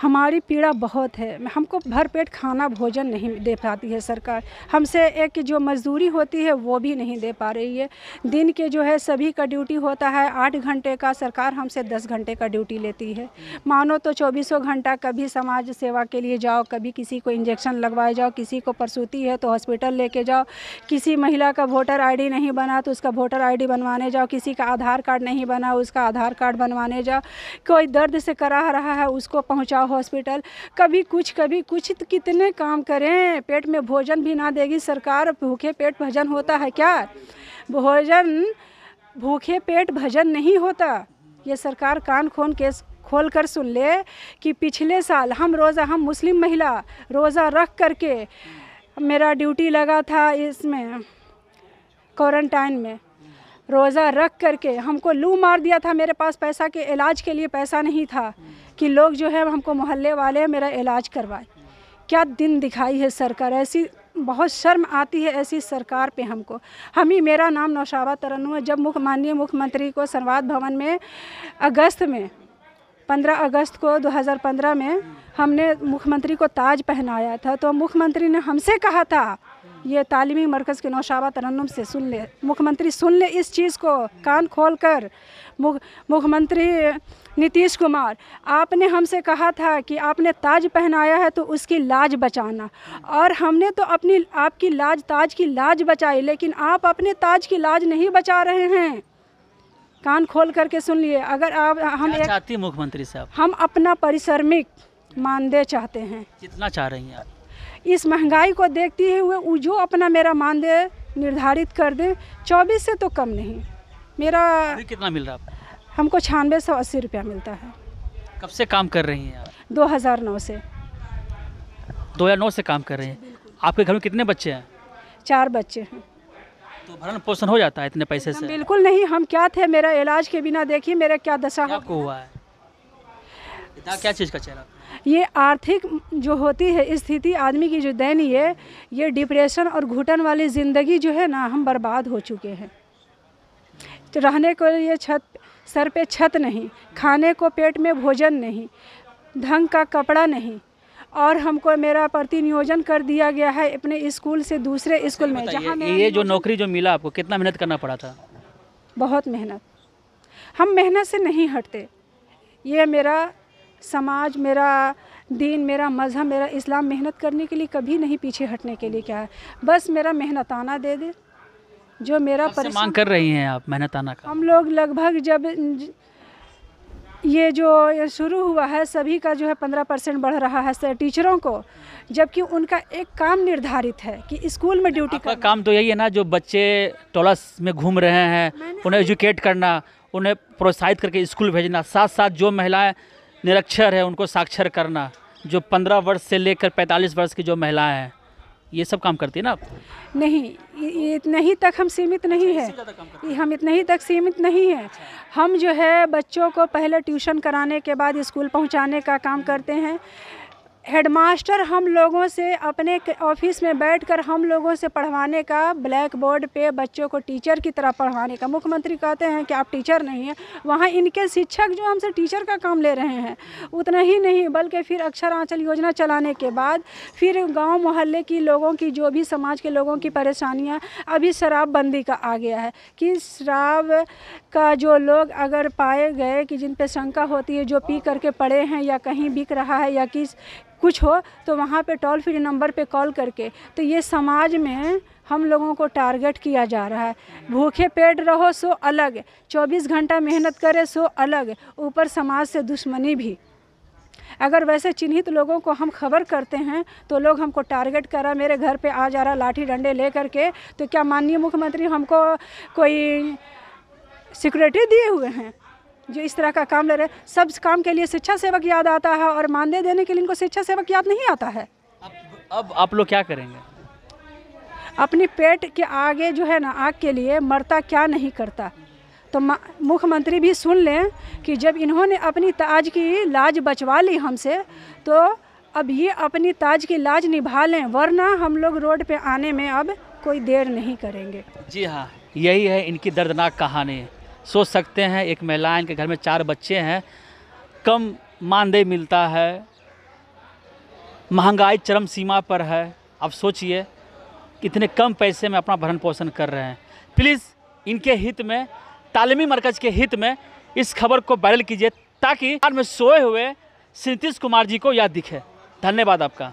हमारी पीड़ा बहुत है हमको भरपेट खाना भोजन नहीं दे पाती है सरकार हमसे एक जो मजदूरी होती है वो भी नहीं दे पा रही है दिन के जो है सभी का ड्यूटी होता है आठ घंटे का सरकार हमसे दस घंटे का ड्यूटी लेती है मानो तो चौबीसों घंटा कभी समाज सेवा के लिए जाओ कभी किसी को इंजेक्शन लगवाए जाओ किसी को प्रसूति है तो हॉस्पिटल लेके जाओ किसी महिला का वोटर आई नहीं बना तो उसका वोटर आई बनवाने जाओ किसी का आधार कार्ड नहीं बना उसका आधार कार्ड बनवाने जाओ कोई दर्द से करा रहा है उसको पहुँचाओ हॉस्पिटल कभी कुछ कभी कुछ तो कितने काम करें पेट में भोजन भी ना देगी सरकार भूखे पेट भजन होता है क्या भोजन भूखे पेट भजन नहीं होता ये सरकार कान खोन के खोल कर सुन ले कि पिछले साल हम रोज़ा हम मुस्लिम महिला रोज़ा रख करके मेरा ड्यूटी लगा था इसमें क्वारंटाइन में रोज़ा रख करके हमको लू मार दिया था मेरे पास पैसा के इलाज के लिए पैसा नहीं था कि लोग जो है हमको मोहल्ले वाले मेरा इलाज करवाए क्या दिन दिखाई है सरकार ऐसी बहुत शर्म आती है ऐसी सरकार पे हमको हम ही मेरा नाम नौशाबा तरन्नू है जब मुख्य माननीय मुख्यमंत्री को संवाद भवन में अगस्त में 15 अगस्त को 2015 में हमने मुख्यमंत्री को ताज पहनाया था तो मुख्यमंत्री ने हमसे कहा था ये तालीमी मरकज़ के नौशाबा तरन्नम से सुन ले मुख्यमंत्री सुन ले इस चीज़ को कान खोल कर मुख मुख्यमंत्री नीतीश कुमार आपने हमसे कहा था कि आपने ताज पहनाया है तो उसकी लाज बचाना और हमने तो अपनी आपकी लाज ताज की लाज बचाई लेकिन आप अपने ताज की लाज नहीं बचा रहे हैं कान खोल करके सुन लिए अगर आप हम एक, चाहती मुख्यमंत्री साहब हम अपना परिश्रमिक मानदेय चाहते हैं कितना चाह रही हैं आप इस महंगाई को देखते हुए वो जो अपना मेरा मानदेय निर्धारित कर दें चौबीस से तो कम नहीं मेरा कितना मिल रहा है हमको छियानवे सौ अस्सी रुपया मिलता है कब से काम कर रही हैं आप दो हज़ार नौ से दो हज़ार नौ से काम कर रहे हैं आपके घर में कितने बच्चे हैं चार बच्चे हैं तो भरण पोषण हो जाता है इतने पैसे से बिल्कुल नहीं हम क्या थे मेरा इलाज के बिना देखिए मेरा क्या दशा आपको हुआ है क्या चीज़ का चेहरा ये आर्थिक जो होती है स्थिति आदमी की जो दयनीय है ये डिप्रेशन और घुटन वाली ज़िंदगी जो है ना हम बर्बाद हो चुके हैं तो रहने को लिए छत सर पे छत नहीं खाने को पेट में भोजन नहीं ढंग का कपड़ा नहीं और हमको मेरा प्रति नियोजन कर दिया गया है अपने स्कूल से दूसरे स्कूल में जहाँ ये जो नौकरी जो मिला आपको कितना मेहनत करना पड़ा था बहुत मेहनत हम मेहनत से नहीं हटते ये मेरा समाज मेरा दीन मेरा मज़हब मेरा इस्लाम मेहनत करने के लिए कभी नहीं पीछे हटने के लिए क्या है बस मेरा मेहनत आना दे दे जो मेरा पर मांग कर रही हैं आप मेहनत आना का हम लोग लगभग जब ये जो शुरू हुआ है सभी का जो है पंद्रह परसेंट बढ़ रहा है टीचरों को जबकि उनका एक काम निर्धारित है कि स्कूल में ड्यूटी का काम तो यही है ना जो बच्चे टोलस में घूम रहे हैं उन्हें तो- एजुकेट करना उन्हें प्रोत्साहित करके स्कूल भेजना साथ साथ जो महिलाएं निरक्षर है उनको साक्षर करना जो पंद्रह वर्ष से लेकर पैंतालीस वर्ष की जो महिलाएं हैं ये सब काम करती है ना आप नहीं इतना ही तक हम सीमित अच्छा, नहीं है तो हम इतना ही तक सीमित नहीं है अच्छा। हम जो है बच्चों को पहले ट्यूशन कराने के बाद स्कूल पहुंचाने का काम करते हैं हेडमास्टर हम लोगों से अपने ऑफिस में बैठकर हम लोगों से पढ़वाने का ब्लैक बोर्ड पे बच्चों को टीचर की तरह पढ़वाने का मुख्यमंत्री कहते हैं कि आप टीचर नहीं हैं वहाँ इनके शिक्षक जो हमसे टीचर का काम ले रहे हैं उतना ही नहीं बल्कि फिर अक्षर आंचल योजना चलाने के बाद फिर गाँव मोहल्ले की लोगों की जो भी समाज के लोगों की परेशानियाँ अभी शराबबंदी का आ गया है कि शराब का जो लोग अगर पाए गए कि जिन पर शंका होती है जो पी करके पड़े हैं या कहीं बिक रहा है या किस कुछ हो तो वहाँ पे टोल फ्री नंबर पे कॉल करके तो ये समाज में हम लोगों को टारगेट किया जा रहा है भूखे पेट रहो सो अलग 24 घंटा मेहनत करे सो अलग ऊपर समाज से दुश्मनी भी अगर वैसे चिन्हित लोगों को हम खबर करते हैं तो लोग हमको टारगेट करा मेरे घर पे आ जा रहा लाठी डंडे ले करके तो क्या माननीय मुख्यमंत्री हमको कोई सिक्योरिटी दिए हुए हैं जो इस तरह का काम ले रहे हैं सब काम के लिए शिक्षा सेवक याद आता है और मानदेय देने के लिए इनको शिक्षा सेवक याद नहीं आता है अब, अब आप लोग क्या करेंगे अपने पेट के आगे जो है ना आग के लिए मरता क्या नहीं करता तो मुख्यमंत्री भी सुन लें कि जब इन्होंने अपनी ताज की लाज बचवा ली हमसे तो अब ये अपनी ताज की लाज निभा लें वरना हम लोग रोड पे आने में अब कोई देर नहीं करेंगे जी हाँ यही है इनकी दर्दनाक कहानी सोच सकते हैं एक महिला इनके घर में चार बच्चे हैं कम मानदेय मिलता है महंगाई चरम सीमा पर है आप सोचिए कितने कम पैसे में अपना भरण पोषण कर रहे हैं प्लीज़ इनके हित में तालीमी मरकज़ के हित में इस खबर को वायरल कीजिए ताकि में सोए हुए सतीश कुमार जी को याद दिखे धन्यवाद आपका